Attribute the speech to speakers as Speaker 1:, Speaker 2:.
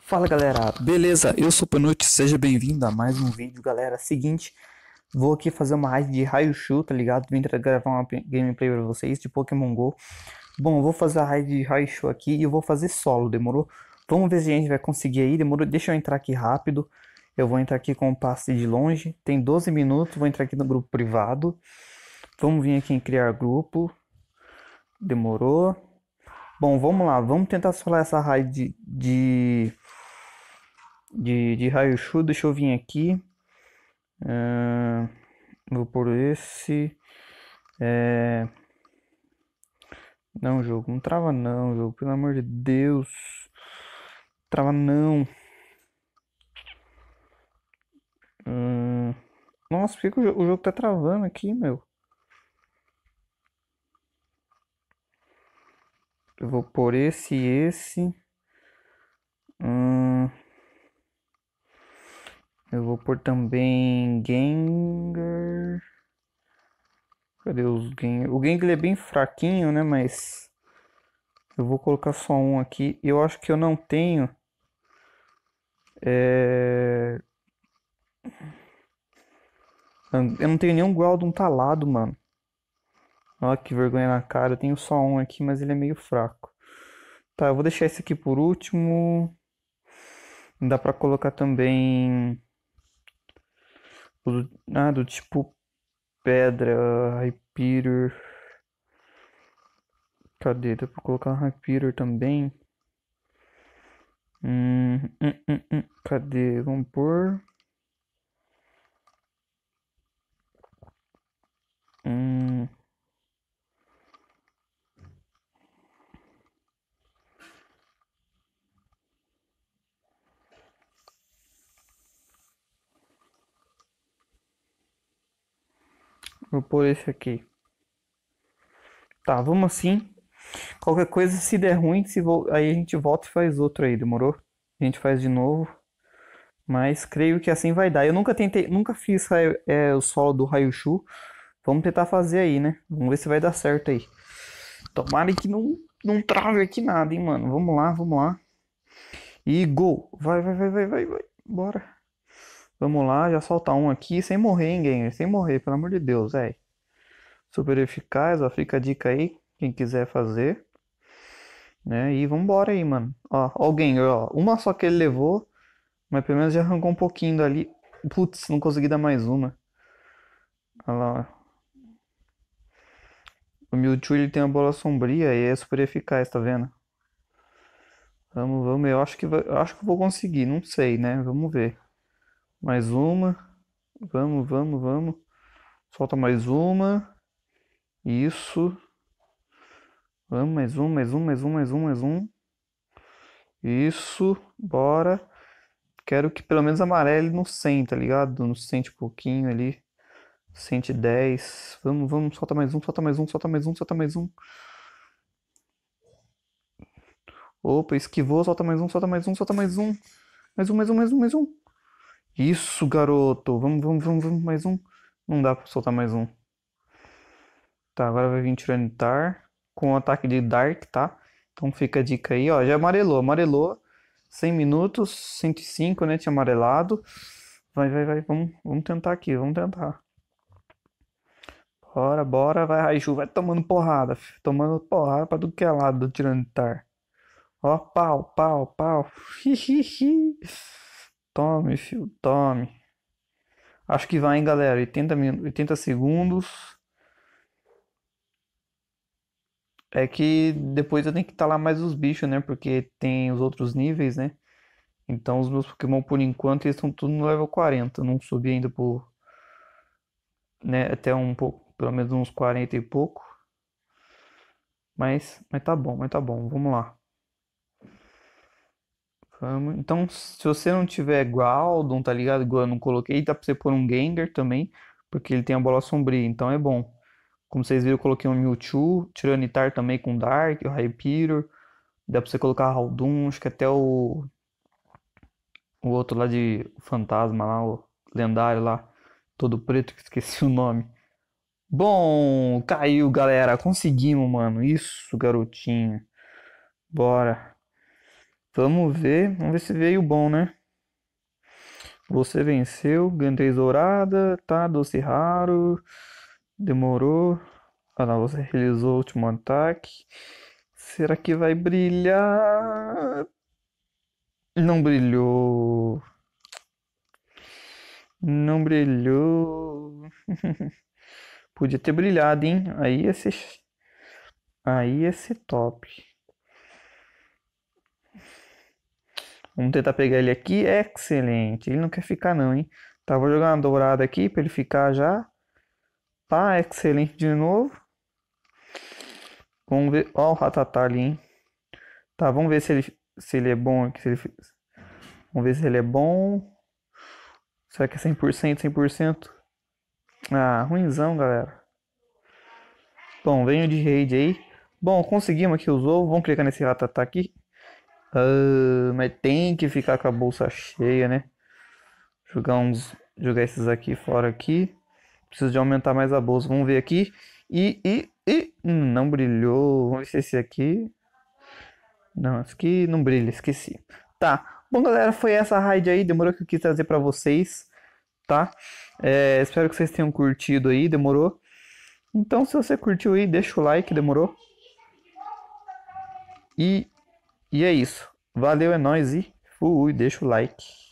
Speaker 1: Fala galera, beleza? Eu sou o Panute, seja bem-vindo a mais um vídeo, galera. Seguinte, vou aqui fazer uma raid de Shoot, tá ligado? Vim gravar uma gameplay pra vocês de Pokémon GO. Bom, eu vou fazer a raid de Shoot aqui e eu vou fazer solo, demorou? Vamos ver se a gente vai conseguir aí, demorou? Deixa eu entrar aqui rápido. Eu vou entrar aqui com o passe de longe, tem 12 minutos, vou entrar aqui no grupo privado. Vamos vir aqui em criar grupo. Demorou. Bom, vamos lá. Vamos tentar solar essa raiz de, de, de, de raio chu. Deixa eu vir aqui. Uh, vou por esse. É... Não, jogo. Não trava não, jogo. Pelo amor de Deus. Trava não. Uh... Nossa, por que, que o jogo tá travando aqui, meu? Eu vou por esse e esse. Hum, eu vou por também Gengar. Cadê os Gengar? O Gengar é bem fraquinho, né? Mas eu vou colocar só um aqui. Eu acho que eu não tenho. É... Eu não tenho nenhum Groudon talado, mano. Olha que vergonha na cara. Eu tenho só um aqui, mas ele é meio fraco. Tá, eu vou deixar esse aqui por último. Dá pra colocar também... Ah, do tipo pedra, Hypeter. Cadê? Dá pra colocar Hypeter também. Hum, hum, hum, hum. Cadê? Vamos pôr... Hum... Vou pôr esse aqui. Tá, vamos assim. Qualquer coisa, se der ruim, se vo... aí a gente volta e faz outro aí, demorou? A gente faz de novo. Mas creio que assim vai dar. Eu nunca tentei, nunca fiz é, o solo do Raiochu. Vamos tentar fazer aí, né? Vamos ver se vai dar certo aí. Tomara que não, não trave aqui nada, hein, mano. Vamos lá, vamos lá. E gol. Vai, vai, vai, vai, vai, vai. Bora. Vamos lá, já solta um aqui sem morrer, hein, gamer? Sem morrer, pelo amor de Deus, é. Super eficaz, ó. Fica a dica aí, quem quiser fazer. Né? E vambora aí, mano. Ó, ó o gamer, ó. Uma só que ele levou, mas pelo menos já arrancou um pouquinho dali. Putz, não consegui dar mais uma. Olha lá, ó. O Mewtwo ele tem a bola sombria e é super eficaz, tá vendo? Vamos, vamos. Eu acho que, eu acho que vou conseguir, não sei, né? Vamos ver. Mais uma. Vamos, vamos, vamos. Solta mais uma. Isso. Vamos, mais um, mais um, mais um, mais um, mais um. Isso. Bora. Quero que pelo menos amarelo não sente, tá ligado? Não sente um pouquinho ali. Sente 10. Vamos, vamos, solta mais um, solta mais um, solta mais um, solta mais um. Opa, esquivou, solta mais um, solta mais um, solta mais um. Mais um, mais um, mais um, mais um. Isso, garoto. Vamos, vamos, vamos, vamos. Mais um. Não dá pra soltar mais um. Tá, agora vai vir Tiranitar. Com o ataque de Dark, tá? Então fica a dica aí, ó. Já amarelou, amarelou. 100 minutos, 105, né? Tinha amarelado. Vai, vai, vai. Vamos, vamos tentar aqui, vamos tentar. Bora, bora. Vai, Raiju. Vai tomando porrada. Filho. Tomando porrada pra do que é lado do Tiranitar. Ó, pau, pau, pau. Hihihi. Tome, fio, tome. Acho que vai, hein, galera. 80, 80 segundos. É que depois eu tenho que instalar mais os bichos, né? Porque tem os outros níveis, né? Então os meus Pokémon por enquanto eles estão tudo no level 40. Eu não subi ainda por. Né, até um pouco. Pelo menos uns 40 e pouco. Mas, mas tá bom, mas tá bom. Vamos lá. Fama. Então, se você não tiver Groudon, tá ligado? Igual eu não coloquei, dá pra você pôr um Gengar também, porque ele tem a bola sombria, então é bom. Como vocês viram, eu coloquei um Mewtwo, Tiranitar também com Dark, o Hyperior. Dá pra você colocar Haldun, acho que até o. O outro lá de Fantasma lá, o lendário lá, todo preto, que esqueci o nome. Bom, caiu, galera. Conseguimos, mano. Isso, garotinho. Bora. Vamos ver. Vamos ver se veio bom, né? Você venceu. Ganhei dourada. Tá, doce raro. Demorou. Ah, não. Você realizou o último ataque. Será que vai brilhar? Não brilhou. Não brilhou. Podia ter brilhado, hein? Aí ia ser. Aí ia ser top. Vamos tentar pegar ele aqui. É excelente. Ele não quer ficar não, hein? Tá, vou jogar uma dourada aqui para ele ficar já. Tá, excelente de novo. Vamos ver. Ó, o Ratatá ali, hein? Tá, vamos ver se ele, se ele é bom. Se ele... Vamos ver se ele é bom. Será que é 100%? 100%? Ah, ruimzão, galera. Bom, venho de raid aí. Bom, conseguimos aqui os ovos. Vamos clicar nesse ratatá aqui. Ah, mas tem que ficar com a bolsa cheia, né? Jogar uns. Jogar esses aqui fora aqui. Preciso de aumentar mais a bolsa. Vamos ver aqui. E, e, e. Hum, não brilhou. Vamos ver se esse aqui. Não, esse aqui não brilha, esqueci. Tá. Bom, galera, foi essa raid aí. Demorou que eu quis trazer pra vocês. Tá? É, espero que vocês tenham curtido aí. Demorou? Então, se você curtiu aí, deixa o like, demorou? E e é isso. Valeu, é nóis e fui, deixa o like.